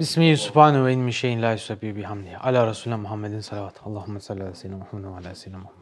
Bismihi subhanahu ve min şeyin la yusabbi bihamdihi. Ala Resulüne Muhammedin salavat. Allahümme salli ala seyyidina Muhammed ve ala seyyidina Muhammed.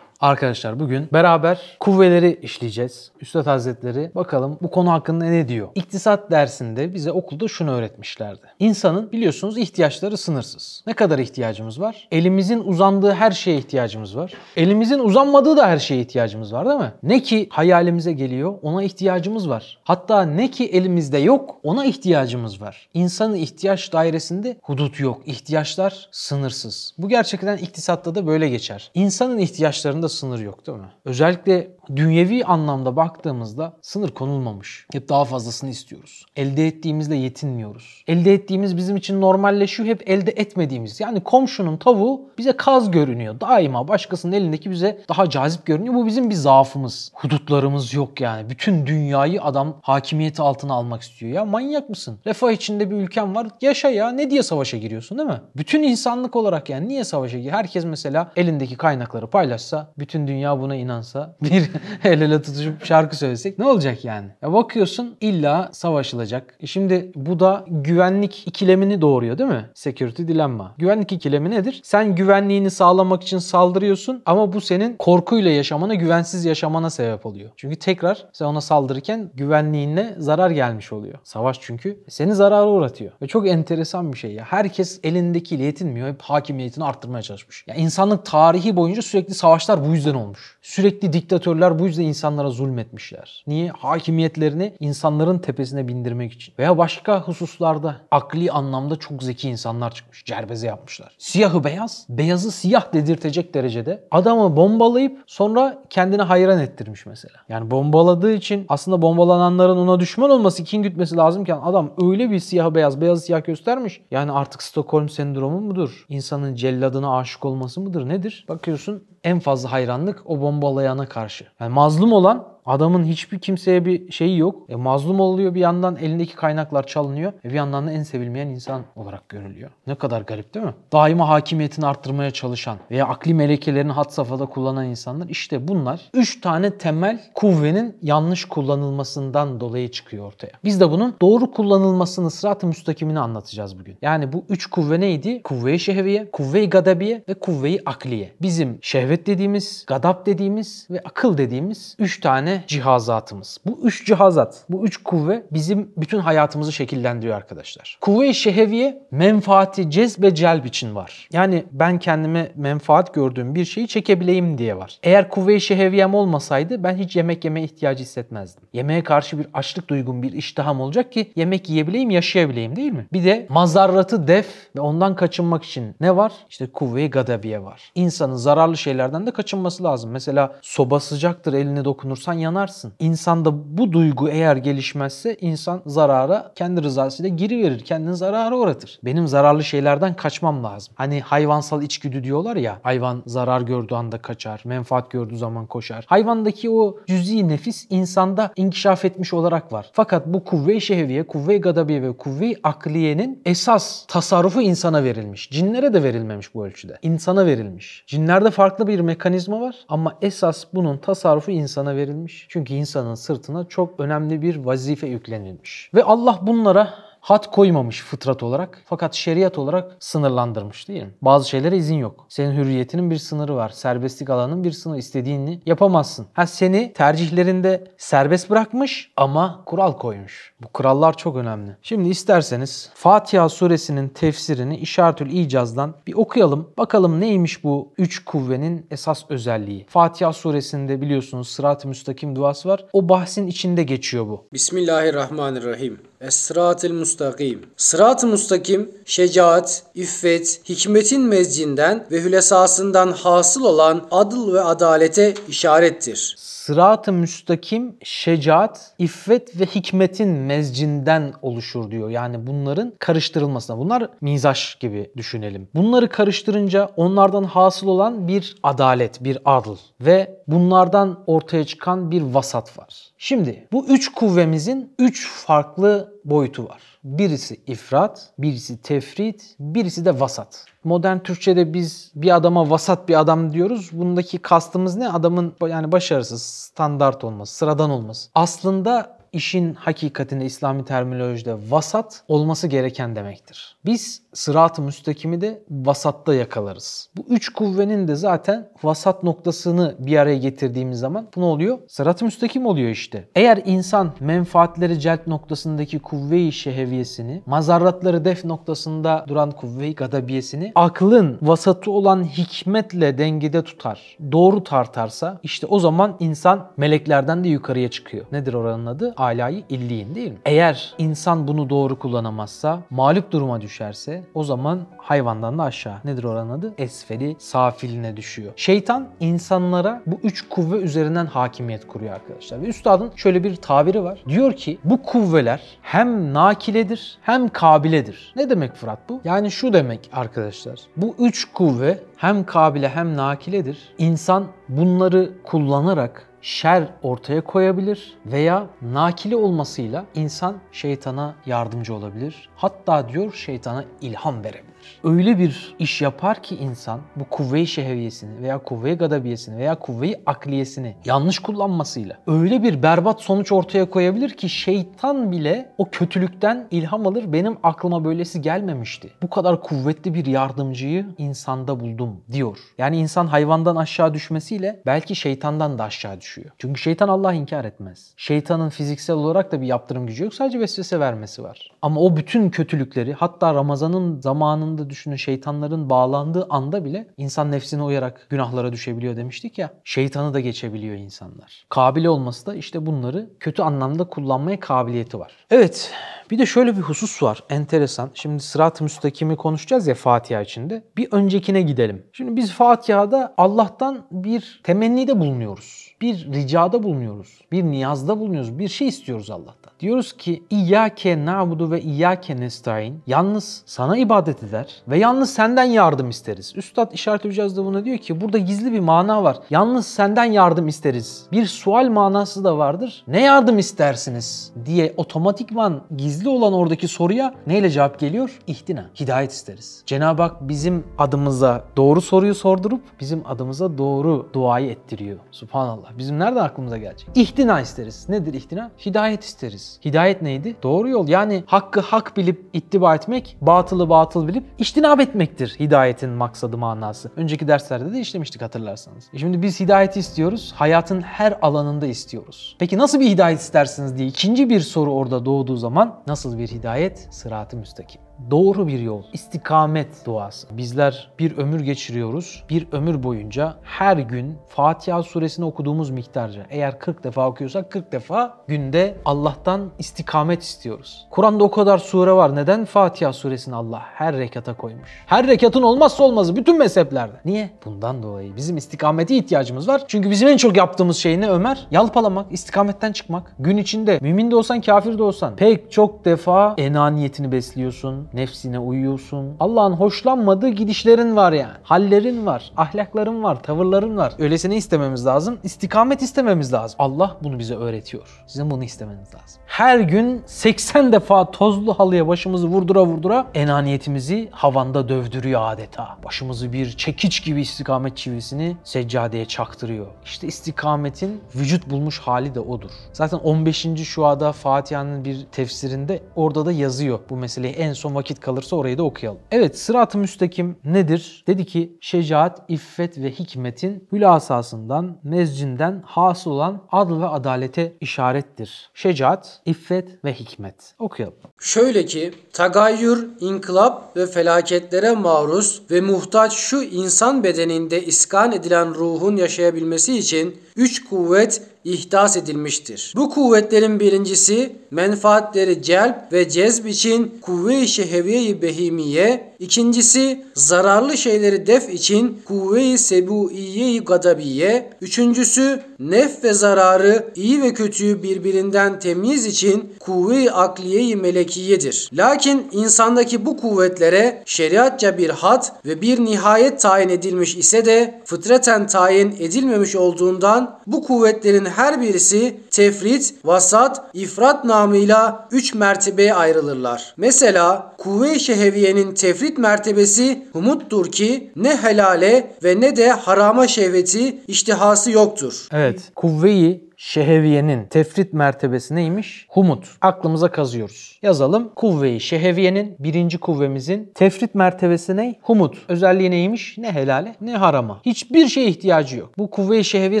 Arkadaşlar bugün beraber kuvveleri işleyeceğiz. Üstad Hazretleri bakalım bu konu hakkında ne diyor? İktisat dersinde bize okulda şunu öğretmişlerdi. İnsanın biliyorsunuz ihtiyaçları sınırsız. Ne kadar ihtiyacımız var? Elimizin uzandığı her şeye ihtiyacımız var. Elimizin uzanmadığı da her şeye ihtiyacımız var değil mi? Ne ki hayalimize geliyor ona ihtiyacımız var. Hatta ne ki elimizde yok ona ihtiyacımız var. İnsanın ihtiyaç dairesinde hudut yok. İhtiyaçlar sınırsız. Bu gerçekten iktisatta da böyle geçer. İnsanın ihtiyaçlarında sınır yok değil mi? Özellikle dünyevi anlamda baktığımızda sınır konulmamış. Hep daha fazlasını istiyoruz. Elde ettiğimizle yetinmiyoruz. Elde ettiğimiz bizim için normalleşiyor. Hep elde etmediğimiz. Yani komşunun tavuğu bize kaz görünüyor. Daima başkasının elindeki bize daha cazip görünüyor. Bu bizim bir zaafımız. Hudutlarımız yok yani. Bütün dünyayı adam hakimiyeti altına almak istiyor. Ya manyak mısın? Refah içinde bir ülken var. Yaşa ya. Ne diye savaşa giriyorsun değil mi? Bütün insanlık olarak yani niye savaşa giriyor? Herkes mesela elindeki kaynakları paylaşsa, bütün dünya buna inansa bir el ele tutuşup şarkı söylesek ne olacak yani? Ya bakıyorsun illa savaşılacak. E şimdi bu da güvenlik ikilemini doğuruyor değil mi? Security dilemma. Güvenlik ikilemi nedir? Sen güvenliğini sağlamak için saldırıyorsun ama bu senin korkuyla yaşamana, güvensiz yaşamana sebep oluyor. Çünkü tekrar sen ona saldırırken güvenliğine zarar gelmiş oluyor. Savaş çünkü seni zarara uğratıyor. Ve çok enteresan bir şey ya. Herkes elindeki yetinmiyor. Hep hakimiyetini arttırmaya çalışmış. Ya insanlık tarihi boyunca sürekli savaşlar bu yüzden olmuş. Sürekli diktatörler Meşruler bu yüzden insanlara zulmetmişler. Niye? Hakimiyetlerini insanların tepesine bindirmek için. Veya başka hususlarda akli anlamda çok zeki insanlar çıkmış. Cerbeze yapmışlar. Siyahı beyaz, beyazı siyah dedirtecek derecede adamı bombalayıp sonra kendini hayran ettirmiş mesela. Yani bombaladığı için aslında bombalananların ona düşman olması, kin gütmesi lazımken adam öyle bir siyah beyaz, beyazı siyah göstermiş. Yani artık Stockholm sendromu mudur? İnsanın celladına aşık olması mıdır? Nedir? Bakıyorsun en fazla hayranlık o bombalayana karşı. Yani mazlum olan Adamın hiçbir kimseye bir şeyi yok. E, mazlum oluyor bir yandan elindeki kaynaklar çalınıyor. E, bir yandan da en sevilmeyen insan olarak görülüyor. Ne kadar garip değil mi? Daima hakimiyetini arttırmaya çalışan veya akli melekelerini hat safhada kullanan insanlar işte bunlar 3 tane temel kuvvenin yanlış kullanılmasından dolayı çıkıyor ortaya. Biz de bunun doğru kullanılmasını sırat-ı müstakimini anlatacağız bugün. Yani bu 3 kuvve neydi? Kuvve-i şehviye, kuvve-i gadabiye ve kuvve-i akliye. Bizim şehvet dediğimiz, gadap dediğimiz ve akıl dediğimiz 3 tane tane cihazatımız. Bu üç cihazat, bu üç kuvve bizim bütün hayatımızı şekillendiriyor arkadaşlar. Kuvve-i şeheviye menfaati cez celb için var. Yani ben kendime menfaat gördüğüm bir şeyi çekebileyim diye var. Eğer kuvve-i şeheviyem olmasaydı ben hiç yemek yeme ihtiyacı hissetmezdim. Yemeğe karşı bir açlık duygum, bir iştahım olacak ki yemek yiyebileyim, yaşayabileyim değil mi? Bir de mazarratı def ve ondan kaçınmak için ne var? İşte kuvve-i gadabiye var. İnsanın zararlı şeylerden de kaçınması lazım. Mesela soba sıcaktır eline dokunursan yanarsın. İnsanda bu duygu eğer gelişmezse insan zarara kendi rızasıyla giriverir. Kendini zarara uğratır. Benim zararlı şeylerden kaçmam lazım. Hani hayvansal içgüdü diyorlar ya. Hayvan zarar gördüğü anda kaçar. Menfaat gördüğü zaman koşar. Hayvandaki o cüzi nefis insanda inkişaf etmiş olarak var. Fakat bu kuvve-i şehviye, kuvve-i gadabiye ve kuvve-i akliyenin esas tasarrufu insana verilmiş. Cinlere de verilmemiş bu ölçüde. İnsana verilmiş. Cinlerde farklı bir mekanizma var ama esas bunun tasarrufu insana verilmiş. Çünkü insanın sırtına çok önemli bir vazife yüklenilmiş. Ve Allah bunlara hat koymamış fıtrat olarak fakat şeriat olarak sınırlandırmış değil mi? Bazı şeylere izin yok. Senin hürriyetinin bir sınırı var. Serbestlik alanının bir sınırı. istediğini yapamazsın. Ha seni tercihlerinde serbest bırakmış ama kural koymuş. Bu kurallar çok önemli. Şimdi isterseniz Fatiha suresinin tefsirini İşaretül İcaz'dan bir okuyalım. Bakalım neymiş bu üç kuvvenin esas özelliği. Fatiha suresinde biliyorsunuz sırat-ı müstakim duası var. O bahsin içinde geçiyor bu. Bismillahirrahmanirrahim. Es-sıratil mustakim. Sırat-ı mustakim şecaat, iffet, hikmetin mezcinden ve hülesasından hasıl olan adıl ve adalete işarettir. Sırat-ı müstakim şecaat, iffet ve hikmetin mezcinden oluşur diyor. Yani bunların karıştırılmasına. Bunlar mizaç gibi düşünelim. Bunları karıştırınca onlardan hasıl olan bir adalet, bir adıl ve bunlardan ortaya çıkan bir vasat var. Şimdi bu üç kuvvemizin üç farklı boyutu var. Birisi ifrat, birisi tefrit, birisi de vasat. Modern Türkçe'de biz bir adama vasat bir adam diyoruz. Bundaki kastımız ne? Adamın yani başarısız, standart olması, sıradan olması. Aslında işin hakikatinde İslami terminolojide vasat olması gereken demektir. Biz sırat-ı müstakimi de vasatta yakalarız. Bu üç kuvvenin de zaten vasat noktasını bir araya getirdiğimiz zaman bu ne oluyor? Sırat-ı müstakim oluyor işte. Eğer insan menfaatleri celp noktasındaki kuvve-i şeheviyesini, mazarratları def noktasında duran kuvve-i gadabiyesini aklın vasatı olan hikmetle dengede tutar, doğru tartarsa işte o zaman insan meleklerden de yukarıya çıkıyor. Nedir oranın adı? Alayı illiyin değil mi? Eğer insan bunu doğru kullanamazsa, mağlup duruma düşerse, o zaman hayvandan da aşağı. Nedir oranın adı? Esferi safiline düşüyor. Şeytan insanlara bu üç kuvve üzerinden hakimiyet kuruyor arkadaşlar. Ve üstadın şöyle bir tabiri var. Diyor ki bu kuvveler hem nakiledir hem kabiledir. Ne demek Fırat bu? Yani şu demek arkadaşlar. Bu üç kuvve hem kabile hem nakiledir. İnsan bunları kullanarak şer ortaya koyabilir veya nakili olmasıyla insan şeytana yardımcı olabilir. Hatta diyor şeytana ilham verebilir. Öyle bir iş yapar ki insan bu kuvve-i şeheviyesini veya kuvve-i gadabiyesini veya kuvve-i akliyesini yanlış kullanmasıyla öyle bir berbat sonuç ortaya koyabilir ki şeytan bile o kötülükten ilham alır. Benim aklıma böylesi gelmemişti. Bu kadar kuvvetli bir yardımcıyı insanda buldum diyor. Yani insan hayvandan aşağı düşmesiyle belki şeytandan da aşağı düşüyor. Çünkü şeytan Allah inkar etmez. Şeytanın fiziksel olarak da bir yaptırım gücü yok. Sadece vesvese vermesi var. Ama o bütün kötülükleri hatta Ramazan'ın zamanında anda düşünün şeytanların bağlandığı anda bile insan nefsine uyarak günahlara düşebiliyor demiştik ya. Şeytanı da geçebiliyor insanlar. kabili olması da işte bunları kötü anlamda kullanmaya kabiliyeti var. Evet bir de şöyle bir husus var enteresan. Şimdi sırat-ı müstakimi konuşacağız ya Fatiha içinde. Bir öncekine gidelim. Şimdi biz Fatiha'da Allah'tan bir temennide bulunuyoruz. Bir ricada bulunuyoruz. Bir niyazda bulunuyoruz. Bir şey istiyoruz Allah. Diyoruz ki İyyâke na'budu ve İyyâke nestaîn. Yalnız sana ibadet eder ve yalnız senden yardım isteriz. Üstad işaret edeceğiz de buna diyor ki burada gizli bir mana var. Yalnız senden yardım isteriz. Bir sual manası da vardır. Ne yardım istersiniz diye otomatikman gizli olan oradaki soruya neyle cevap geliyor? İhtina, hidayet isteriz. Cenab-ı Hak bizim adımıza doğru soruyu sordurup bizim adımıza doğru duayı ettiriyor. Subhanallah. Bizim nereden aklımıza gelecek? İhtina isteriz. Nedir ihtina? Hidayet isteriz. Hidayet neydi? Doğru yol. Yani hakkı hak bilip ittiba etmek, batılı batıl bilip iştinab etmektir hidayetin maksadı manası. Önceki derslerde de işlemiştik hatırlarsanız. E şimdi biz hidayeti istiyoruz, hayatın her alanında istiyoruz. Peki nasıl bir hidayet istersiniz diye ikinci bir soru orada doğduğu zaman nasıl bir hidayet? sıratı müstakim doğru bir yol, istikamet duası. Bizler bir ömür geçiriyoruz. Bir ömür boyunca her gün Fatiha suresini okuduğumuz miktarca eğer 40 defa okuyorsak 40 defa günde Allah'tan istikamet istiyoruz. Kur'an'da o kadar sure var. Neden Fatiha suresini Allah her rekata koymuş? Her rekatın olmazsa olmazı bütün mezheplerde. Niye? Bundan dolayı bizim istikamete ihtiyacımız var. Çünkü bizim en çok yaptığımız şey ne Ömer? Yalpalamak, istikametten çıkmak. Gün içinde mümin de olsan kafir de olsan pek çok defa enaniyetini besliyorsun, nefsine uyuyorsun. Allah'ın hoşlanmadığı gidişlerin var yani. Hallerin var, ahlakların var, tavırların var. Öylesine istememiz lazım. İstikamet istememiz lazım. Allah bunu bize öğretiyor. Sizin bunu istemeniz lazım. Her gün 80 defa tozlu halıya başımızı vurdura vurdura enaniyetimizi havanda dövdürüyor adeta. Başımızı bir çekiç gibi istikamet çivisini seccadeye çaktırıyor. İşte istikametin vücut bulmuş hali de odur. Zaten 15. şuada Fatiha'nın bir tefsirinde orada da yazıyor bu meseleyi en son son vakit kalırsa orayı da okuyalım. Evet sırat-ı müstakim nedir? Dedi ki şecaat, iffet ve hikmetin hülasasından, mezcinden hasıl olan adl ve adalete işarettir. Şecaat, iffet ve hikmet. Okuyalım. Şöyle ki tagayyür, inkılap ve felaketlere maruz ve muhtaç şu insan bedeninde iskan edilen ruhun yaşayabilmesi için üç kuvvet ihdas edilmiştir. Bu kuvvetlerin birincisi menfaatleri celp ve cezb için kuvve-i şehviye-i behimiye, ikincisi zararlı şeyleri def için kuvve-i sebuiye-i gadabiye, üçüncüsü nef ve zararı iyi ve kötüyü birbirinden temiz için kuvve-i akliye-i melekiyedir. Lakin insandaki bu kuvvetlere şeriatça bir hat ve bir nihayet tayin edilmiş ise de fıtraten tayin edilmemiş olduğundan bu kuvvetlerin her birisi tefrit, vasat, ifrat namıyla 3 mertebeye ayrılırlar. Mesela kuvve-i şeheviyenin tefrit mertebesi humuttur ki ne helale ve ne de harama şehveti iştihası yoktur. Evet kuvveyi şeheviyenin tefrit mertebesi neymiş? Humut. Aklımıza kazıyoruz. Yazalım. Kuvve-i şeheviyenin birinci kuvvemizin tefrit mertebesi ne? Humut. Özelliği neymiş? Ne helale ne harama. Hiçbir şeye ihtiyacı yok. Bu kuvve-i şeheviye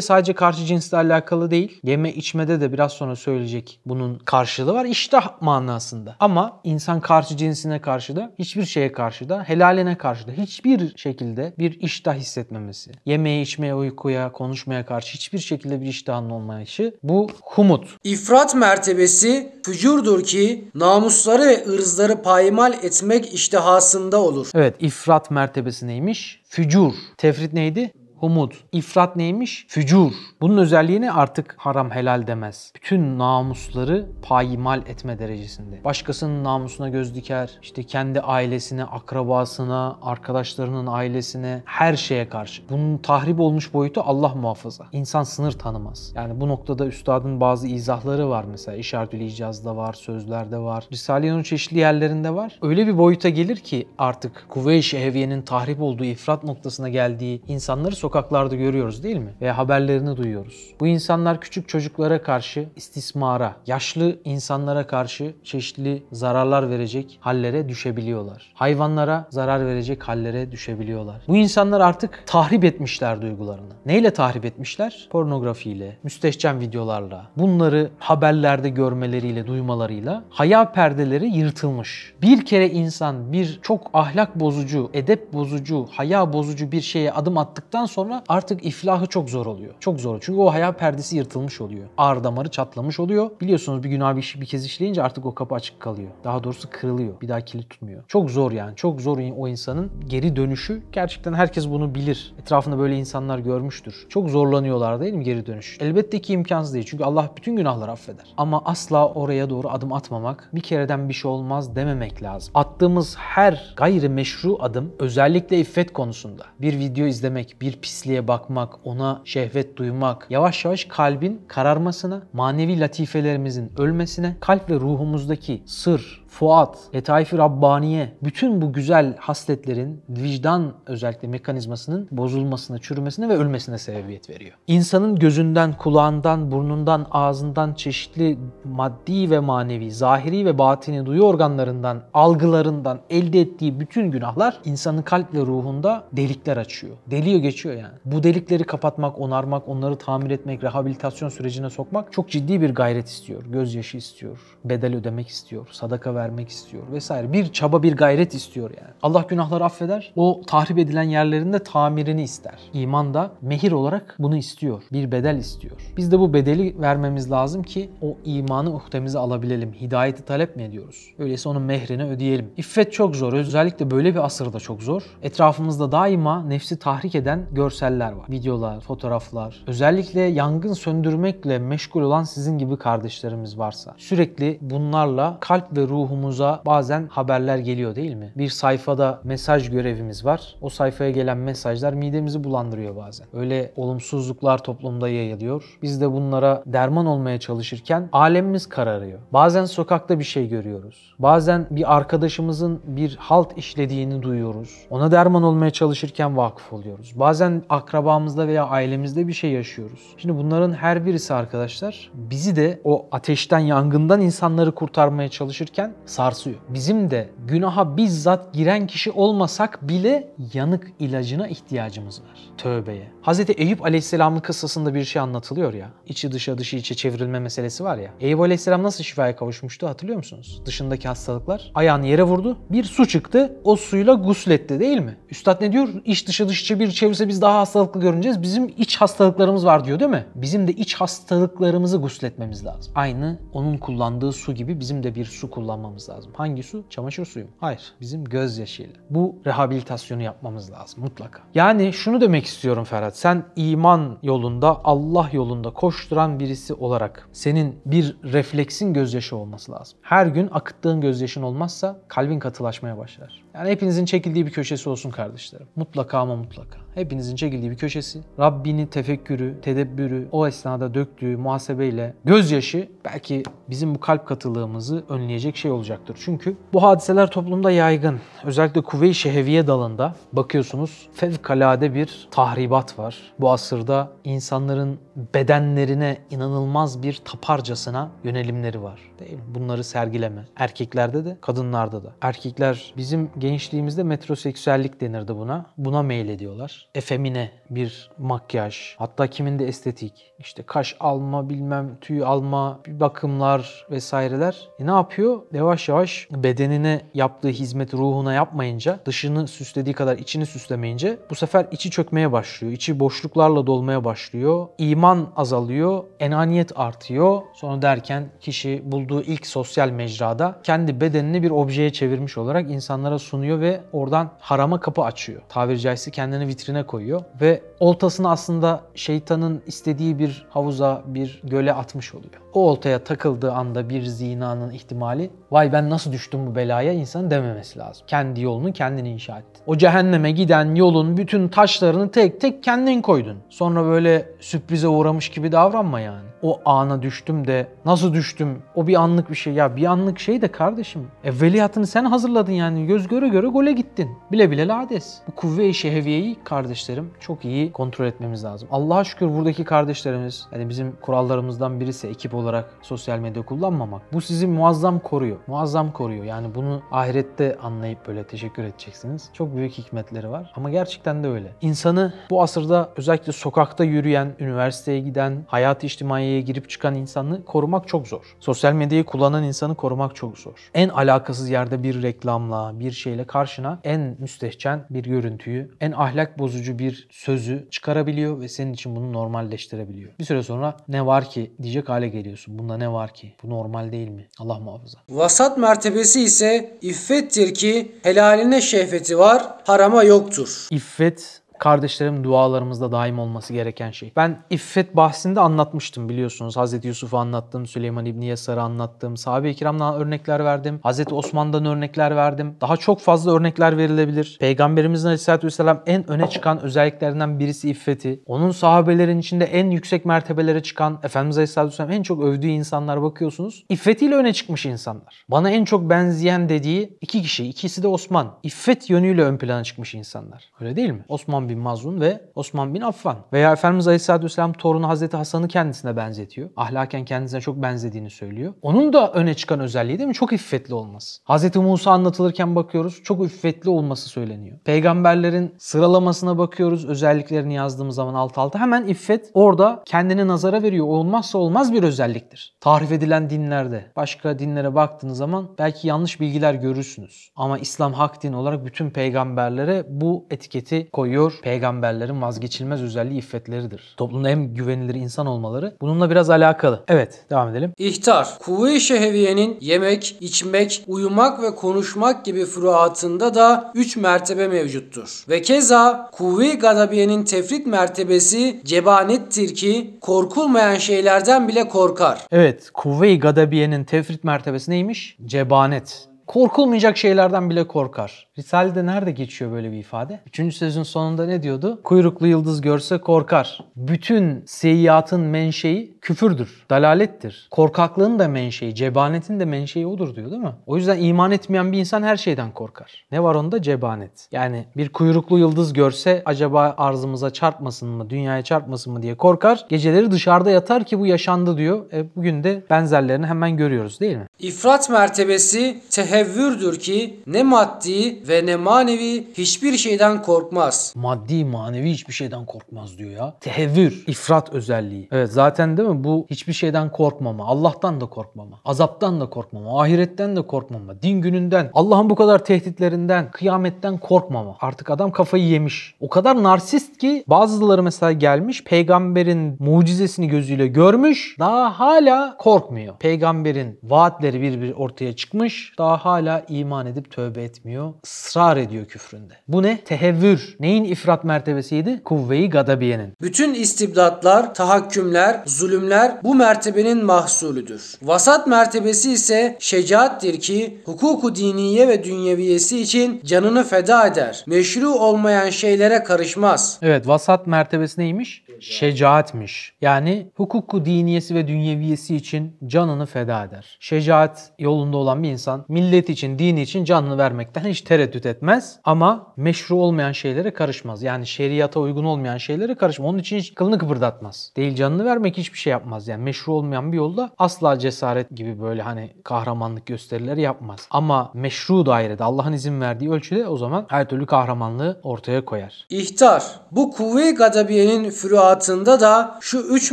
sadece karşı cinsle alakalı değil. Yeme içmede de biraz sonra söyleyecek bunun karşılığı var. İştah manasında. Ama insan karşı cinsine karşı da hiçbir şeye karşı da helaline karşı da hiçbir şekilde bir iştah hissetmemesi. Yemeğe, içmeye, uykuya, konuşmaya karşı hiçbir şekilde bir iştahın olmayışı anlayışı bu humut. İfrat mertebesi fücurdur ki namusları ve ırzları paymal etmek iştihasında olur. Evet ifrat mertebesi neymiş? Fücur. Tefrit neydi? humut. İfrat neymiş? Fücur. Bunun özelliğini artık haram helal demez. Bütün namusları payimal etme derecesinde. Başkasının namusuna göz diker. İşte kendi ailesine, akrabasına, arkadaşlarının ailesine, her şeye karşı. Bunun tahrip olmuş boyutu Allah muhafaza. İnsan sınır tanımaz. Yani bu noktada üstadın bazı izahları var mesela. İşaretül icazda var, sözlerde var. Risale-i Nur çeşitli yerlerinde var. Öyle bir boyuta gelir ki artık kuvve-i şehviyenin tahrip olduğu, ifrat noktasına geldiği insanları sok sokaklarda görüyoruz değil mi? Ve haberlerini duyuyoruz. Bu insanlar küçük çocuklara karşı istismara, yaşlı insanlara karşı çeşitli zararlar verecek hallere düşebiliyorlar. Hayvanlara zarar verecek hallere düşebiliyorlar. Bu insanlar artık tahrip etmişler duygularını. Neyle tahrip etmişler? Pornografiyle, müstehcen videolarla, bunları haberlerde görmeleriyle, duymalarıyla hayal perdeleri yırtılmış. Bir kere insan bir çok ahlak bozucu, edep bozucu, haya bozucu bir şeye adım attıktan sonra sonra artık iflahı çok zor oluyor. Çok zor. Çünkü o hayal perdesi yırtılmış oluyor. Ağır damarı çatlamış oluyor. Biliyorsunuz bir günah bir işi bir kez işleyince artık o kapı açık kalıyor. Daha doğrusu kırılıyor. Bir daha kilit tutmuyor. Çok zor yani. Çok zor o insanın geri dönüşü. Gerçekten herkes bunu bilir. Etrafında böyle insanlar görmüştür. Çok zorlanıyorlar değil mi geri dönüş? Elbette ki imkansız değil. Çünkü Allah bütün günahları affeder. Ama asla oraya doğru adım atmamak, bir kereden bir şey olmaz dememek lazım. Attığımız her gayri meşru adım özellikle iffet konusunda bir video izlemek, bir pisliğe bakmak, ona şehvet duymak yavaş yavaş kalbin kararmasına, manevi latifelerimizin ölmesine, kalp ve ruhumuzdaki sır, Fuat, Etaifi Rabbaniye bütün bu güzel hasletlerin vicdan özellikle mekanizmasının bozulmasına, çürümesine ve ölmesine sebebiyet veriyor. İnsanın gözünden, kulağından, burnundan, ağzından çeşitli maddi ve manevi, zahiri ve batini duyu organlarından, algılarından elde ettiği bütün günahlar insanın kalp ve ruhunda delikler açıyor. Deliyor geçiyor yani. Bu delikleri kapatmak, onarmak, onları tamir etmek, rehabilitasyon sürecine sokmak çok ciddi bir gayret istiyor. Gözyaşı istiyor, bedel ödemek istiyor, sadaka ver vermek istiyor vesaire. Bir çaba, bir gayret istiyor yani. Allah günahları affeder. O tahrip edilen yerlerinde tamirini ister. İman da mehir olarak bunu istiyor. Bir bedel istiyor. Biz de bu bedeli vermemiz lazım ki o imanı uhdemize alabilelim. Hidayeti talep mi ediyoruz? Öyleyse onun mehrini ödeyelim. İffet çok zor. Özellikle böyle bir asırda çok zor. Etrafımızda daima nefsi tahrik eden görseller var. Videolar, fotoğraflar. Özellikle yangın söndürmekle meşgul olan sizin gibi kardeşlerimiz varsa. Sürekli bunlarla kalp ve ruhu ruhumuza bazen haberler geliyor değil mi? Bir sayfada mesaj görevimiz var. O sayfaya gelen mesajlar midemizi bulandırıyor bazen. Öyle olumsuzluklar toplumda yayılıyor. Biz de bunlara derman olmaya çalışırken alemimiz kararıyor. Bazen sokakta bir şey görüyoruz. Bazen bir arkadaşımızın bir halt işlediğini duyuyoruz. Ona derman olmaya çalışırken vakıf oluyoruz. Bazen akrabamızda veya ailemizde bir şey yaşıyoruz. Şimdi bunların her birisi arkadaşlar bizi de o ateşten, yangından insanları kurtarmaya çalışırken sarsıyor. Bizim de günaha bizzat giren kişi olmasak bile yanık ilacına ihtiyacımız var. Tövbeye. Hz. Eyüp Aleyhisselam'ın kıssasında bir şey anlatılıyor ya. İçi dışa dışı içe çevrilme meselesi var ya. Eyüp Aleyhisselam nasıl şifaya kavuşmuştu hatırlıyor musunuz? Dışındaki hastalıklar. Ayağını yere vurdu. Bir su çıktı. O suyla gusletti değil mi? Üstad ne diyor? İç dışa dış içe bir çevirse biz daha hastalıklı görüneceğiz. Bizim iç hastalıklarımız var diyor değil mi? Bizim de iç hastalıklarımızı gusletmemiz lazım. Aynı onun kullandığı su gibi bizim de bir su kullanmamız yapmamız lazım. Hangi su? Çamaşır suyu mu? Hayır. Bizim gözyaşıyla. Bu rehabilitasyonu yapmamız lazım mutlaka. Yani şunu demek istiyorum Ferhat. Sen iman yolunda, Allah yolunda koşturan birisi olarak senin bir refleksin gözyaşı olması lazım. Her gün akıttığın gözyaşın olmazsa kalbin katılaşmaya başlar. Yani hepinizin çekildiği bir köşesi olsun kardeşlerim. Mutlaka ama mutlaka. Hepinizin çekildiği bir köşesi. Rabbini tefekkürü, tedebbürü, o esnada döktüğü muhasebeyle gözyaşı belki bizim bu kalp katılığımızı önleyecek şey olacaktır. Çünkü bu hadiseler toplumda yaygın. Özellikle Kuvve-i Şeheviye dalında bakıyorsunuz fevkalade bir tahribat var. Bu asırda insanların bedenlerine inanılmaz bir taparcasına yönelimleri var. Değil mi? Bunları sergileme. Erkeklerde de, kadınlarda da. Erkekler bizim gençliğimizde metroseksüellik denirdi buna. Buna meylediyorlar. Efemine bir makyaj, hatta kiminde estetik, işte kaş alma bilmem tüy alma, bakımlar vesaireler. E ne yapıyor? Yavaş yavaş bedenine yaptığı hizmet ruhuna yapmayınca, dışını süslediği kadar içini süslemeyince bu sefer içi çökmeye başlıyor. İçi boşluklarla dolmaya başlıyor. İman azalıyor, enaniyet artıyor. Sonra derken kişi bulduğu ilk sosyal mecrada kendi bedenini bir objeye çevirmiş olarak insanlara sunuyor ve oradan harama kapı açıyor. Tabiri caizse kendini vitrine koyuyor ve oltasını aslında şeytanın istediği bir havuza, bir göle atmış oluyor. O oltaya takıldığı anda bir zinanın ihtimali vay ben nasıl düştüm bu belaya insan dememesi lazım. Kendi yolunu kendini inşa etti. O cehenneme giden yolun bütün taşlarını tek tek kendin koydun. Sonra böyle sürprize uğramış gibi davranma yani. O ana düştüm de nasıl düştüm o bir anlık bir şey. Ya bir anlık şey de kardeşim e, sen hazırladın yani göz göre göre göre gole gittin. Bile bile lades. Bu kuvve-i şehviyeyi kardeşlerim çok iyi kontrol etmemiz lazım. Allah'a şükür buradaki kardeşlerimiz, yani bizim kurallarımızdan birisi ekip olarak sosyal medya kullanmamak. Bu sizi muazzam koruyor. Muazzam koruyor. Yani bunu ahirette anlayıp böyle teşekkür edeceksiniz. Çok büyük hikmetleri var. Ama gerçekten de öyle. İnsanı bu asırda özellikle sokakta yürüyen, üniversiteye giden, hayat içtimaiyeye girip çıkan insanı korumak çok zor. Sosyal medyayı kullanan insanı korumak çok zor. En alakasız yerde bir reklamla, bir şey şeyle karşına en müstehcen bir görüntüyü, en ahlak bozucu bir sözü çıkarabiliyor ve senin için bunu normalleştirebiliyor. Bir süre sonra ne var ki diyecek hale geliyorsun. Bunda ne var ki? Bu normal değil mi? Allah muhafaza. Vasat mertebesi ise iffettir ki helaline şehveti var, harama yoktur. İffet kardeşlerim dualarımızda daim olması gereken şey. Ben İffet bahsinde anlatmıştım biliyorsunuz. Hazreti Yusuf'u anlattım, Süleyman İbni Yasar'ı anlattım, sahabe-i kiramdan örnekler verdim, Hazreti Osman'dan örnekler verdim. Daha çok fazla örnekler verilebilir. Peygamberimizin Aleyhisselatü Vesselam en öne çıkan özelliklerinden birisi iffeti. Onun sahabelerin içinde en yüksek mertebelere çıkan, Efendimiz Aleyhisselatü Vesselam en çok övdüğü insanlar bakıyorsunuz. İffetiyle öne çıkmış insanlar. Bana en çok benzeyen dediği iki kişi. ikisi de Osman. İffet yönüyle ön plana çıkmış insanlar. Öyle değil mi? Osman bin Mazlum ve Osman bin Affan. Veya Efendimiz Aleyhisselatü Vesselam torunu Hazreti Hasan'ı kendisine benzetiyor. Ahlaken kendisine çok benzediğini söylüyor. Onun da öne çıkan özelliği değil mi? Çok iffetli olması. Hazreti Musa anlatılırken bakıyoruz. Çok iffetli olması söyleniyor. Peygamberlerin sıralamasına bakıyoruz. Özelliklerini yazdığımız zaman alt alta hemen iffet orada kendini nazara veriyor. Olmazsa olmaz bir özelliktir. Tarif edilen dinlerde, başka dinlere baktığınız zaman belki yanlış bilgiler görürsünüz. Ama İslam hak din olarak bütün peygamberlere bu etiketi koyuyor peygamberlerin vazgeçilmez özelliği iffetleridir. Toplumda en güvenilir insan olmaları bununla biraz alakalı. Evet devam edelim. İhtar. Kuvve-i şehviyenin yemek, içmek, uyumak ve konuşmak gibi furuatında da 3 mertebe mevcuttur. Ve keza kuvve-i gadabiyenin tefrit mertebesi cebanettir ki korkulmayan şeylerden bile korkar. Evet kuvve-i gadabiyenin tefrit mertebesi neymiş? Cebanet korkulmayacak şeylerden bile korkar. Risale'de nerede geçiyor böyle bir ifade? Üçüncü sözün sonunda ne diyordu? Kuyruklu yıldız görse korkar. Bütün seyyiatın menşei küfürdür, dalalettir. Korkaklığın da menşei, cebanetin de menşei odur diyor değil mi? O yüzden iman etmeyen bir insan her şeyden korkar. Ne var onda? Cebanet. Yani bir kuyruklu yıldız görse acaba arzımıza çarpmasın mı, dünyaya çarpmasın mı diye korkar. Geceleri dışarıda yatar ki bu yaşandı diyor. E, bugün de benzerlerini hemen görüyoruz değil mi? İfrat mertebesi tehe. Tesevvürdür ki ne maddi ve ne manevi hiçbir şeyden korkmaz. Maddi manevi hiçbir şeyden korkmaz diyor ya. Tehevvür, ifrat özelliği. Evet zaten değil mi bu hiçbir şeyden korkmama, Allah'tan da korkmama, azaptan da korkmama, ahiretten de korkmama, din gününden, Allah'ın bu kadar tehditlerinden, kıyametten korkmama. Artık adam kafayı yemiş. O kadar narsist ki bazıları mesela gelmiş peygamberin mucizesini gözüyle görmüş daha hala korkmuyor. Peygamberin vaatleri bir bir ortaya çıkmış daha hala iman edip tövbe etmiyor. Israr ediyor küfründe. Bu ne? Tehevvür. Neyin ifrat mertebesiydi? Kuvve-i gadabiyenin. Bütün istibdatlar, tahakkümler, zulümler bu mertebenin mahsulüdür. Vasat mertebesi ise şecaattir ki hukuku diniye ve dünyeviyesi için canını feda eder. Meşru olmayan şeylere karışmaz. Evet vasat mertebesi neymiş? şecaatmiş. Yani hukuku diniyesi ve dünyeviyesi için canını feda eder. Şecaat yolunda olan bir insan millet için, din için canını vermekten hiç tereddüt etmez ama meşru olmayan şeylere karışmaz. Yani şeriata uygun olmayan şeylere karışmaz. Onun için hiç kılını kıpırdatmaz. Değil canını vermek hiçbir şey yapmaz. Yani meşru olmayan bir yolda asla cesaret gibi böyle hani kahramanlık gösterileri yapmaz. Ama meşru dairede Allah'ın izin verdiği ölçüde o zaman her türlü kahramanlığı ortaya koyar. İhtar. Bu kuvve-i gadabiyenin füruatı müfredatında da şu üç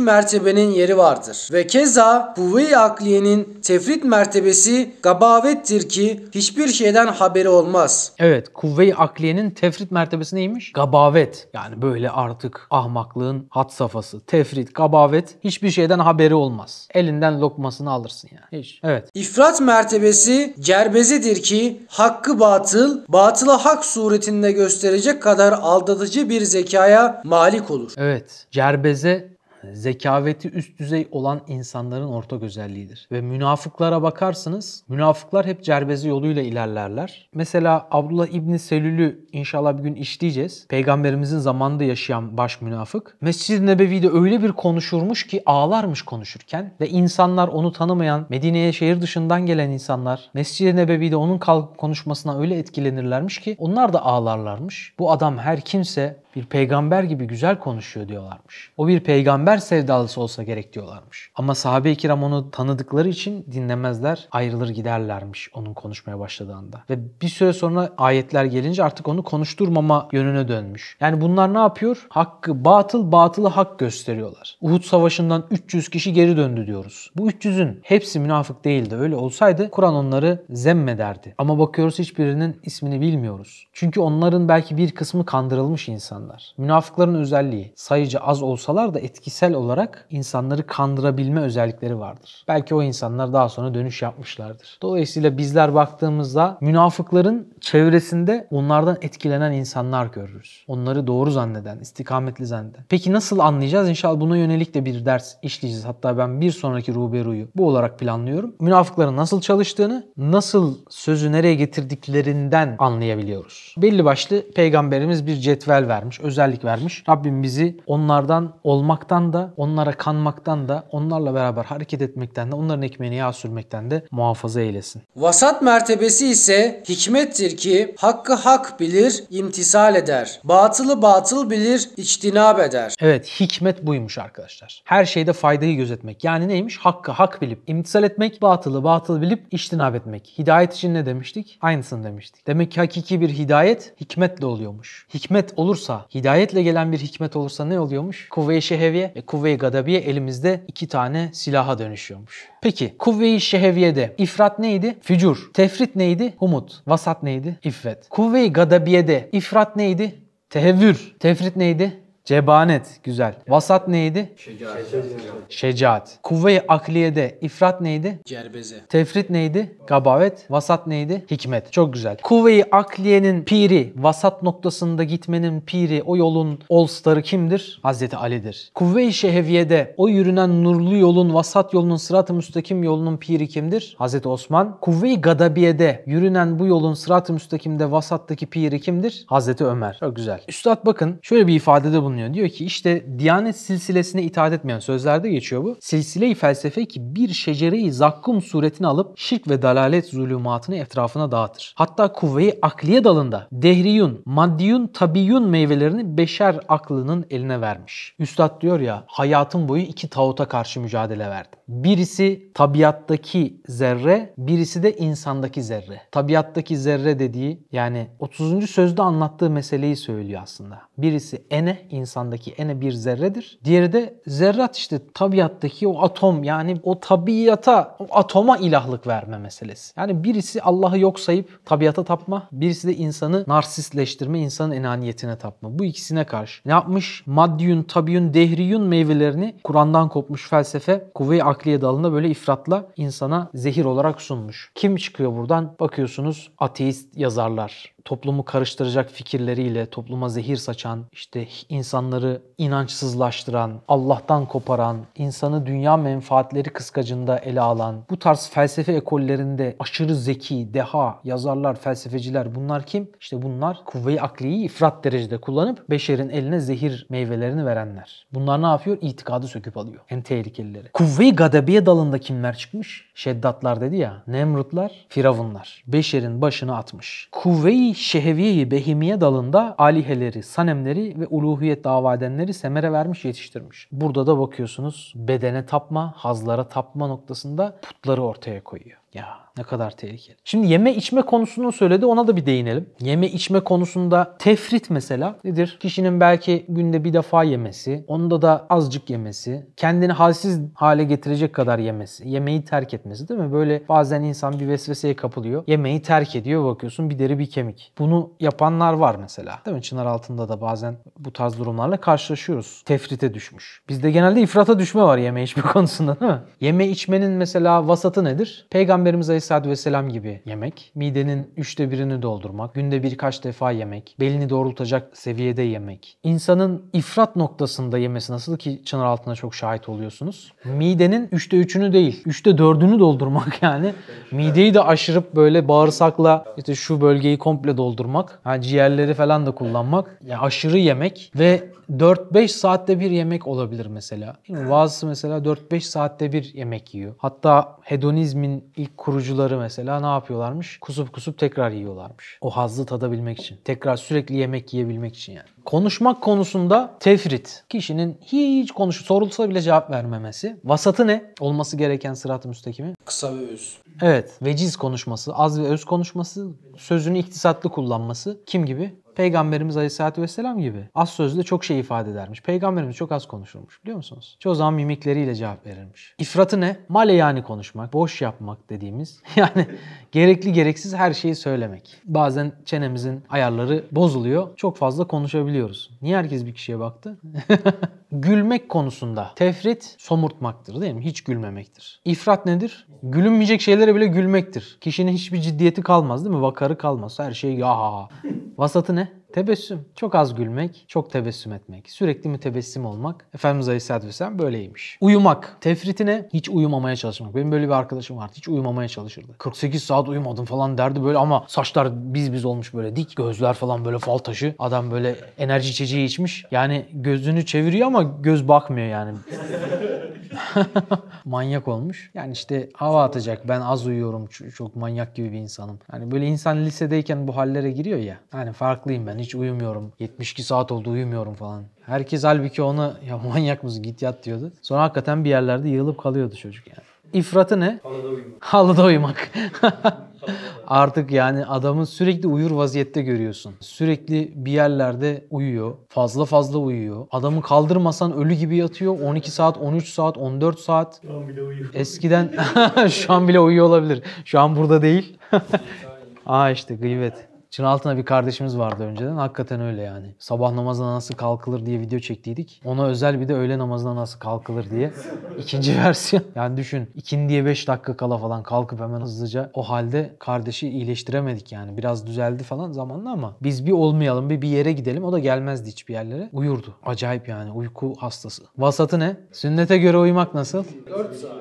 mertebenin yeri vardır. Ve keza kuvve-i akliyenin tefrit mertebesi gabavettir ki hiçbir şeyden haberi olmaz. Evet kuvve-i akliyenin tefrit mertebesi neymiş? Gabavet. Yani böyle artık ahmaklığın hat safhası. Tefrit, gabavet hiçbir şeyden haberi olmaz. Elinden lokmasını alırsın yani. Hiç. Evet. İfrat mertebesi cerbezidir ki hakkı batıl, batıla hak suretinde gösterecek kadar aldatıcı bir zekaya malik olur. Evet. Cerbeze zekaveti üst düzey olan insanların ortak özelliğidir. Ve münafıklara bakarsınız, münafıklar hep cerbezi yoluyla ilerlerler. Mesela Abdullah İbni Selül'ü inşallah bir gün işleyeceğiz. Peygamberimizin zamanında yaşayan baş münafık. Mescid-i Nebevi'de öyle bir konuşurmuş ki ağlarmış konuşurken ve insanlar onu tanımayan, Medine'ye şehir dışından gelen insanlar Mescid-i Nebevi'de onun konuşmasına öyle etkilenirlermiş ki onlar da ağlarlarmış. Bu adam her kimse bir peygamber gibi güzel konuşuyor diyorlarmış. O bir peygamber sevdalısı olsa gerek diyorlarmış. Ama sahabe-i kiram onu tanıdıkları için dinlemezler, ayrılır giderlermiş onun konuşmaya başladığında. Ve bir süre sonra ayetler gelince artık onu konuşturmama yönüne dönmüş. Yani bunlar ne yapıyor? Hakkı batıl, batılı hak gösteriyorlar. Uhud Savaşı'ndan 300 kişi geri döndü diyoruz. Bu 300'ün hepsi münafık değildi. Öyle olsaydı Kur'an onları zemmederdi. Ama bakıyoruz hiçbirinin ismini bilmiyoruz. Çünkü onların belki bir kısmı kandırılmış insan insanlar. Münafıkların özelliği sayıca az olsalar da etkisel olarak insanları kandırabilme özellikleri vardır. Belki o insanlar daha sonra dönüş yapmışlardır. Dolayısıyla bizler baktığımızda münafıkların çevresinde onlardan etkilenen insanlar görürüz. Onları doğru zanneden, istikametli zanneden. Peki nasıl anlayacağız? İnşallah buna yönelik de bir ders işleyeceğiz. Hatta ben bir sonraki Ruberu'yu bu olarak planlıyorum. Münafıkların nasıl çalıştığını, nasıl sözü nereye getirdiklerinden anlayabiliyoruz. Belli başlı peygamberimiz bir cetvel vermiş vermiş, özellik vermiş. Rabbim bizi onlardan olmaktan da, onlara kanmaktan da, onlarla beraber hareket etmekten de, onların ekmeğini yağ sürmekten de muhafaza eylesin. Vasat mertebesi ise hikmettir ki hakkı hak bilir, imtisal eder. Batılı batıl bilir, içtinab eder. Evet, hikmet buymuş arkadaşlar. Her şeyde faydayı gözetmek. Yani neymiş? Hakkı hak bilip imtisal etmek, batılı batıl bilip içtinab etmek. Hidayet için ne demiştik? Aynısını demiştik. Demek ki hakiki bir hidayet hikmetle oluyormuş. Hikmet olursa hidayetle gelen bir hikmet olursa ne oluyormuş? Kuvve-i Şeheviye ve Kuvve-i Gadabiye elimizde iki tane silaha dönüşüyormuş. Peki Kuvve-i Şeheviye'de ifrat neydi? Fücur. Tefrit neydi? Humut. Vasat neydi? İffet. Kuvve-i Gadabiye'de ifrat neydi? Tehevvür. Tefrit neydi? Cebanet güzel. Vasat neydi? Şecaat. Şecaat. Kuvve-i akliyede ifrat neydi? Cerbeze. Tefrit neydi? Gabavet. Vasat neydi? Hikmet. Çok güzel. Kuvve-i akliyenin piri, vasat noktasında gitmenin piri, o yolun all starı kimdir? Hazreti Ali'dir. Kuvve-i Şehviyede, o yürünen nurlu yolun, vasat yolunun, sırat-ı müstakim yolunun piri kimdir? Hazreti Osman. Kuvve-i gadabiyede yürünen bu yolun sırat-ı müstakimde vasattaki piri kimdir? Hazreti Ömer. Çok güzel. Üstad bakın şöyle bir ifadede bulunuyor söyleniyor. Diyor ki işte Diyanet silsilesine itaat etmeyen sözlerde geçiyor bu. Silsile-i felsefe ki bir şecereyi zakkum suretini alıp şirk ve dalalet zulümatını etrafına dağıtır. Hatta kuvveyi akliye dalında dehriyun, maddiyun, tabiyun meyvelerini beşer aklının eline vermiş. Üstad diyor ya hayatım boyu iki tağuta karşı mücadele verdim. Birisi tabiattaki zerre, birisi de insandaki zerre. Tabiattaki zerre dediği yani 30. sözde anlattığı meseleyi söylüyor aslında. Birisi ene, insandaki ene bir zerredir. Diğeri de zerrat işte tabiattaki o atom yani o tabiata, o atoma ilahlık verme meselesi. Yani birisi Allah'ı yok sayıp tabiata tapma, birisi de insanı narsistleştirme, insanın enaniyetine tapma. Bu ikisine karşı ne yapmış? Maddiyun, tabiyun, dehriyun meyvelerini Kur'an'dan kopmuş felsefe kuvve-i akliye dalında böyle ifratla insana zehir olarak sunmuş. Kim çıkıyor buradan? Bakıyorsunuz ateist yazarlar toplumu karıştıracak fikirleriyle topluma zehir saçan, işte insanları inançsızlaştıran, Allah'tan koparan, insanı dünya menfaatleri kıskacında ele alan, bu tarz felsefe ekollerinde aşırı zeki, deha, yazarlar, felsefeciler bunlar kim? İşte bunlar kuvve-i akliyi ifrat derecede kullanıp beşerin eline zehir meyvelerini verenler. Bunlar ne yapıyor? İtikadı söküp alıyor. En tehlikelileri. Kuvve-i gadabiye dalında kimler çıkmış? Şeddatlar dedi ya. Nemrutlar, Firavunlar. Beşerin başını atmış. Kuvve-i Şehviye'yi, Behimiye dalında aliheleri, sanemleri ve uluhiyet davadenleri semere vermiş yetiştirmiş. Burada da bakıyorsunuz bedene tapma, hazlara tapma noktasında putları ortaya koyuyor. Ya ne kadar tehlikeli. Şimdi yeme içme konusunu söyledi ona da bir değinelim. Yeme içme konusunda tefrit mesela nedir? Kişinin belki günde bir defa yemesi, onda da azıcık yemesi, kendini halsiz hale getirecek kadar yemesi, yemeği terk etmesi değil mi? Böyle bazen insan bir vesveseye kapılıyor. Yemeği terk ediyor bakıyorsun bir deri bir kemik. Bunu yapanlar var mesela. Değil mi? Çınar altında da bazen bu tarz durumlarla karşılaşıyoruz. Tefrite düşmüş. Bizde genelde ifrata düşme var yeme içme konusunda değil mi? Yeme içmenin mesela vasatı nedir? Peygamber Peygamberimiz Aleyhisselatü Vesselam gibi yemek, midenin üçte birini doldurmak, günde birkaç defa yemek, belini doğrultacak seviyede yemek, insanın ifrat noktasında yemesi nasıl ki çınar altına çok şahit oluyorsunuz. Midenin üçte üçünü değil, üçte dördünü doldurmak yani. Mideyi de aşırıp böyle bağırsakla işte şu bölgeyi komple doldurmak, yani ciğerleri falan da kullanmak, yani aşırı yemek ve 4-5 saatte bir yemek olabilir mesela. Bazısı mesela 4-5 saatte bir yemek yiyor. Hatta hedonizmin ilk ilk kurucuları mesela ne yapıyorlarmış? Kusup kusup tekrar yiyorlarmış. O hazzı tadabilmek için. Tekrar sürekli yemek yiyebilmek için yani. Konuşmak konusunda tefrit. Kişinin hiç konuşu sorulsa bile cevap vermemesi. Vasatı ne? Olması gereken sırat-ı müstakimi. Kısa ve öz. Evet. Veciz konuşması, az ve öz konuşması, sözünü iktisatlı kullanması. Kim gibi? Peygamberimiz Aleyhisselatü Vesselam gibi az sözle çok şey ifade edermiş. Peygamberimiz çok az konuşurmuş biliyor musunuz? Çoğu zaman mimikleriyle cevap verirmiş. İfratı ne? Male yani konuşmak, boş yapmak dediğimiz yani gerekli gereksiz her şeyi söylemek. Bazen çenemizin ayarları bozuluyor. Çok fazla konuşabiliyoruz. Niye herkes bir kişiye baktı? Gülmek konusunda tefrit somurtmaktır değil mi? Hiç gülmemektir. İfrat nedir? Gülünmeyecek şeylere bile gülmektir. Kişinin hiçbir ciddiyeti kalmaz değil mi? Vakarı kalmaz. Her şey ya. Vasatı ne? Tebessüm. Çok az gülmek, çok tebessüm etmek. Sürekli mütebessim olmak. Efendimiz Aleyhisselatü Vesselam böyleymiş. Uyumak. Tefritine hiç uyumamaya çalışmak. Benim böyle bir arkadaşım vardı. Hiç uyumamaya çalışırdı. 48 saat uyumadım falan derdi böyle ama saçlar biz biz olmuş böyle dik. Gözler falan böyle fal taşı. Adam böyle enerji içeceği içmiş. Yani gözünü çeviriyor ama göz bakmıyor yani. manyak olmuş. Yani işte hava atacak. Ben az uyuyorum. Çok manyak gibi bir insanım. Yani böyle insan lisedeyken bu hallere giriyor ya. Hani farklıyım ben hiç uyumuyorum. 72 saat oldu uyumuyorum falan. Herkes halbuki ona ya manyak mısın git yat diyordu. Sonra hakikaten bir yerlerde yığılıp kalıyordu çocuk yani. İfratı ne? Halıda uyumak. Artık yani adamın sürekli uyur vaziyette görüyorsun. Sürekli bir yerlerde uyuyor. Fazla fazla uyuyor. Adamı kaldırmasan ölü gibi yatıyor. 12 saat, 13 saat, 14 saat. Şu an bile uyuyor. Eskiden şu an bile uyuyor olabilir. Şu an burada değil. Aa işte gıybet. Çın altına bir kardeşimiz vardı önceden. Hakikaten öyle yani. Sabah namazına nasıl kalkılır diye video çektiydik. Ona özel bir de öğle namazına nasıl kalkılır diye. ikinci versiyon. Yani düşün ikindiye 5 dakika kala falan kalkıp hemen hızlıca o halde kardeşi iyileştiremedik yani. Biraz düzeldi falan zamanla ama biz bir olmayalım bir bir yere gidelim. O da gelmezdi hiçbir yerlere. Uyurdu. Acayip yani uyku hastası. Vasatı ne? Sünnete göre uyumak nasıl? 4 saat.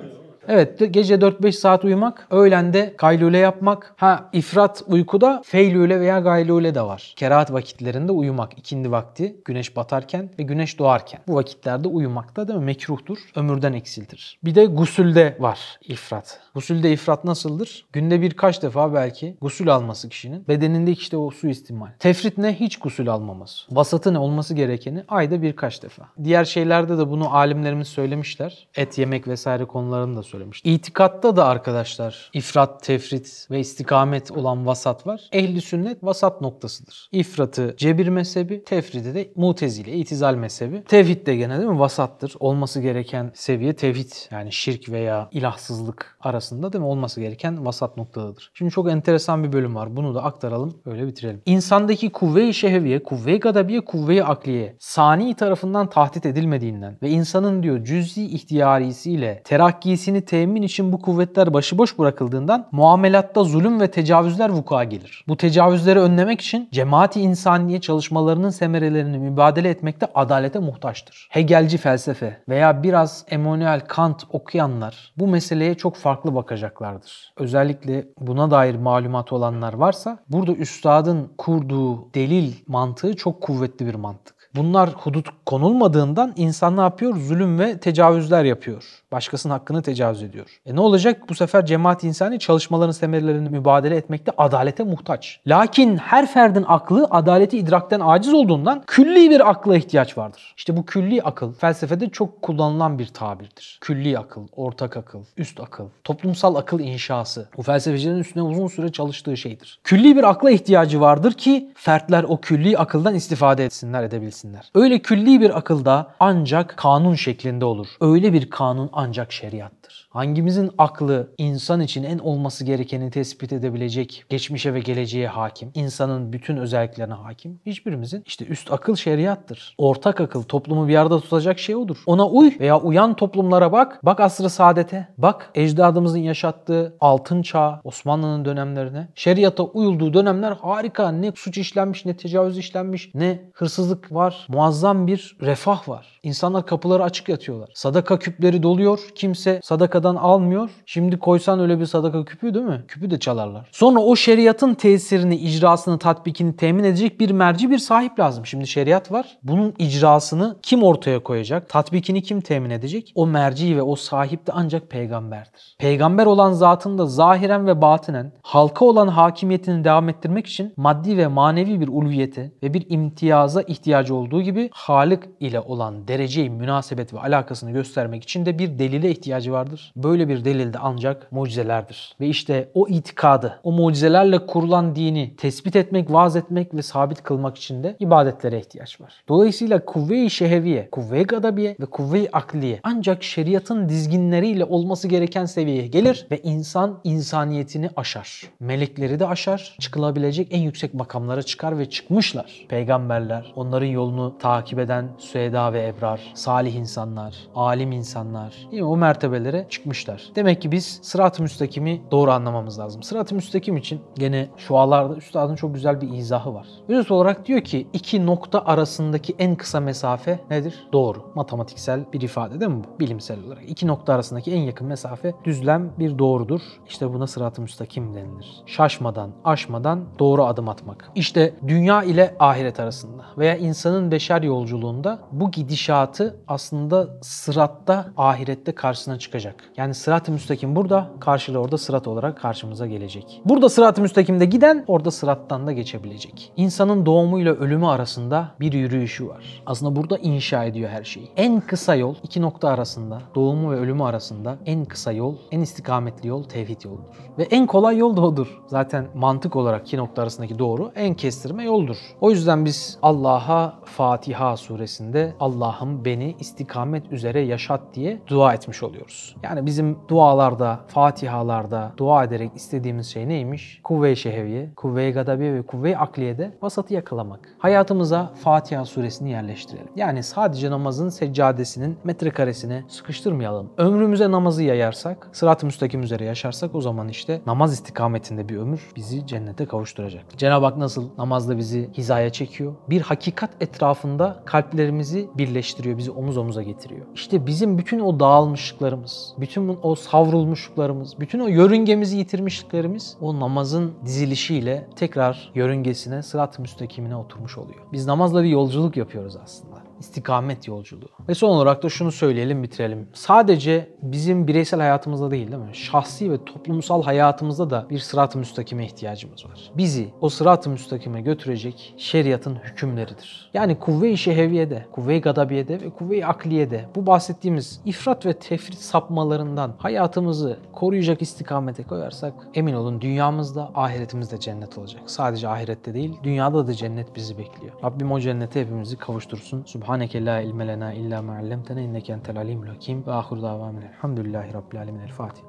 Evet gece 4-5 saat uyumak, öğlende kaylule yapmak. Ha ifrat uykuda feylule veya gaylule de var. Kerahat vakitlerinde uyumak. ikindi vakti güneş batarken ve güneş doğarken. Bu vakitlerde uyumak da değil mi? Mekruhtur. Ömürden eksildir. Bir de gusülde var ifrat. Gusülde ifrat nasıldır? Günde birkaç defa belki gusül alması kişinin. Bedeninde işte o su istimal. Tefrit ne? Hiç gusül almaması. Vasatı ne? Olması gerekeni ayda birkaç defa. Diğer şeylerde de bunu alimlerimiz söylemişler. Et yemek vesaire konularını da söylemişler söylemiştim. İtikatta da arkadaşlar ifrat, tefrit ve istikamet olan vasat var. Ehli sünnet vasat noktasıdır. İfratı cebir mezhebi, tefridi de mutezile, itizal mezhebi. Tevhid de gene değil mi vasattır. Olması gereken seviye tevhid yani şirk veya ilahsızlık arasında değil mi olması gereken vasat noktadadır. Şimdi çok enteresan bir bölüm var. Bunu da aktaralım öyle bitirelim. İnsandaki kuvve-i şehviye, kuvve-i gadabiye, kuvve-i akliye sani tarafından tahdit edilmediğinden ve insanın diyor cüz'i ihtiyarisiyle terakkisini temin için bu kuvvetler başıboş bırakıldığından muamelatta zulüm ve tecavüzler vuku'a gelir. Bu tecavüzleri önlemek için cemaati insaniye çalışmalarının semerelerini mübadele etmekte adalete muhtaçtır. Hegelci felsefe veya biraz Immanuel Kant okuyanlar bu meseleye çok farklı bakacaklardır. Özellikle buna dair malumat olanlar varsa burada üstadın kurduğu delil mantığı çok kuvvetli bir mantık. Bunlar hudut konulmadığından insan ne yapıyor? Zulüm ve tecavüzler yapıyor. Başkasının hakkını tecavüz ediyor. E ne olacak? Bu sefer cemaat insani çalışmaların semerlerini mübadele etmekte adalete muhtaç. Lakin her ferdin aklı adaleti idrakten aciz olduğundan külli bir akla ihtiyaç vardır. İşte bu külli akıl felsefede çok kullanılan bir tabirdir. Külli akıl, ortak akıl, üst akıl, toplumsal akıl inşası. Bu felsefecilerin üstüne uzun süre çalıştığı şeydir. Külli bir akla ihtiyacı vardır ki fertler o külli akıldan istifade etsinler, edebilsin etsinler. Öyle külli bir akılda ancak kanun şeklinde olur. Öyle bir kanun ancak şeriattır. Hangimizin aklı insan için en olması gerekeni tespit edebilecek, geçmişe ve geleceğe hakim, insanın bütün özelliklerine hakim? Hiçbirimizin. işte üst akıl şeriattır. Ortak akıl toplumu bir arada tutacak şey odur. Ona uy veya uyan toplumlara bak. Bak asrı saadete. Bak ecdadımızın yaşattığı altın çağ, Osmanlı'nın dönemlerine. Şeriata uyulduğu dönemler harika. Ne suç işlenmiş, ne tecavüz işlenmiş, ne hırsızlık var. Muazzam bir refah var. İnsanlar kapıları açık yatıyorlar. Sadaka küpleri doluyor. Kimse sadakadan onlardan almıyor. Şimdi koysan öyle bir sadaka küpü değil mi? Küpü de çalarlar. Sonra o şeriatın tesirini, icrasını, tatbikini temin edecek bir merci, bir sahip lazım. Şimdi şeriat var. Bunun icrasını kim ortaya koyacak? Tatbikini kim temin edecek? O merci ve o sahip de ancak peygamberdir. Peygamber olan zatında zahiren ve batinen halka olan hakimiyetini devam ettirmek için maddi ve manevi bir ulviyete ve bir imtiyaza ihtiyacı olduğu gibi Halık ile olan dereceyi münasebet ve alakasını göstermek için de bir delile ihtiyacı vardır böyle bir delilde ancak mucizelerdir. Ve işte o itikadı, o mucizelerle kurulan dini tespit etmek, vaaz etmek ve sabit kılmak için de ibadetlere ihtiyaç var. Dolayısıyla kuvve-i şeheviye, kuvve-i gadabiye ve kuvve-i akliye ancak şeriatın dizginleriyle olması gereken seviyeye gelir ve insan insaniyetini aşar. Melekleri de aşar, çıkılabilecek en yüksek makamlara çıkar ve çıkmışlar. Peygamberler, onların yolunu takip eden Süheda ve Ebrar, salih insanlar, alim insanlar, değil o mertebelere çıkmışlar çıkmışlar. Demek ki biz sırat-ı müstakimi doğru anlamamız lazım. Sırat-ı müstakim için gene şu alarda üstadın çok güzel bir izahı var. Özet olarak diyor ki iki nokta arasındaki en kısa mesafe nedir? Doğru. Matematiksel bir ifade değil mi bu? Bilimsel olarak. İki nokta arasındaki en yakın mesafe düzlem bir doğrudur. İşte buna sırat-ı müstakim denilir. Şaşmadan, aşmadan doğru adım atmak. İşte dünya ile ahiret arasında veya insanın beşer yolculuğunda bu gidişatı aslında sıratta ahirette karşısına çıkacak. Yani sırat-ı müstakim burada, karşılığı orada sırat olarak karşımıza gelecek. Burada sırat-ı müstakimde giden, orada sırattan da geçebilecek. İnsanın doğumuyla ölümü arasında bir yürüyüşü var. Aslında burada inşa ediyor her şeyi. En kısa yol, iki nokta arasında, doğumu ve ölümü arasında en kısa yol, en istikametli yol tevhid yoludur. Ve en kolay yol da odur. Zaten mantık olarak iki nokta arasındaki doğru en kestirme yoldur. O yüzden biz Allah'a Fatiha suresinde Allah'ım beni istikamet üzere yaşat diye dua etmiş oluyoruz. Yani bizim dualarda, fatihalarda dua ederek istediğimiz şey neymiş? Kuvve-i şehviye, kuvve-i gadabiye ve kuvve-i akliyede vasatı yakalamak. Hayatımıza Fatiha suresini yerleştirelim. Yani sadece namazın seccadesinin metrekaresini sıkıştırmayalım. Ömrümüze namazı yayarsak, sırat-ı müstakim üzere yaşarsak o zaman işte namaz istikametinde bir ömür bizi cennete kavuşturacak. Cenab-ı Hak nasıl namazla bizi hizaya çekiyor? Bir hakikat etrafında kalplerimizi birleştiriyor, bizi omuz omuza getiriyor. İşte bizim bütün o dağılmışlıklarımız, bütün bütün o savrulmuşluklarımız, bütün o yörüngemizi yitirmişliklerimiz o namazın dizilişiyle tekrar yörüngesine, sırat-ı müstakimine oturmuş oluyor. Biz namazla bir yolculuk yapıyoruz aslında istikamet yolculuğu. Ve son olarak da şunu söyleyelim bitirelim. Sadece bizim bireysel hayatımızda değil değil mi? Şahsi ve toplumsal hayatımızda da bir sırat-ı müstakime ihtiyacımız var. Bizi o sırat-ı müstakime götürecek şeriatın hükümleridir. Yani kuvve-i şeheviyede, kuvve-i gadabiyede ve kuvve-i akliyede bu bahsettiğimiz ifrat ve tefrit sapmalarından hayatımızı koruyacak istikamete koyarsak emin olun dünyamızda ahiretimizde cennet olacak. Sadece ahirette değil dünyada da cennet bizi bekliyor. Rabbim o cennete hepimizi kavuştursun. Subhan Subhaneke la ilme lena illa ma allamtena inneke entel alimul hakim ve ahir davamen elhamdülillahi rabbil alamin el Fatiha.